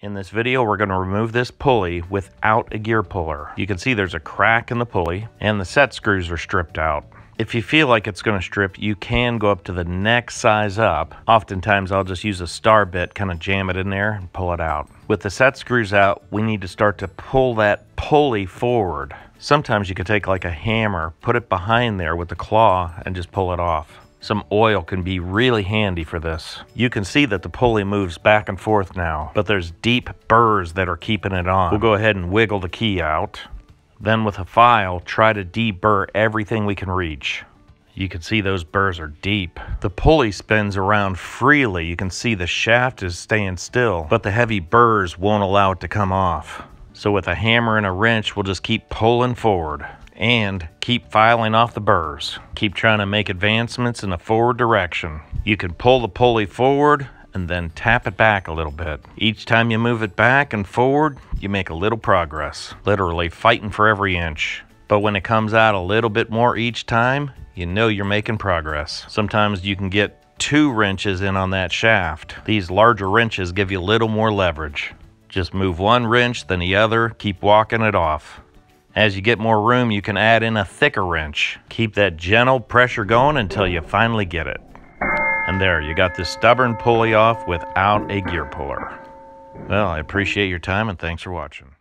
In this video, we're going to remove this pulley without a gear puller. You can see there's a crack in the pulley and the set screws are stripped out. If you feel like it's going to strip, you can go up to the next size up. Oftentimes, I'll just use a star bit, kind of jam it in there and pull it out. With the set screws out, we need to start to pull that pulley forward. Sometimes you can take like a hammer, put it behind there with the claw and just pull it off. Some oil can be really handy for this. You can see that the pulley moves back and forth now, but there's deep burrs that are keeping it on. We'll go ahead and wiggle the key out. Then with a file, try to deburr everything we can reach. You can see those burrs are deep. The pulley spins around freely. You can see the shaft is staying still, but the heavy burrs won't allow it to come off. So with a hammer and a wrench, we'll just keep pulling forward and keep filing off the burrs. Keep trying to make advancements in a forward direction. You can pull the pulley forward and then tap it back a little bit. Each time you move it back and forward, you make a little progress, literally fighting for every inch. But when it comes out a little bit more each time, you know you're making progress. Sometimes you can get two wrenches in on that shaft. These larger wrenches give you a little more leverage. Just move one wrench, then the other, keep walking it off. As you get more room, you can add in a thicker wrench. Keep that gentle pressure going until you finally get it. And there, you got this stubborn pulley off without a gear puller. Well, I appreciate your time and thanks for watching.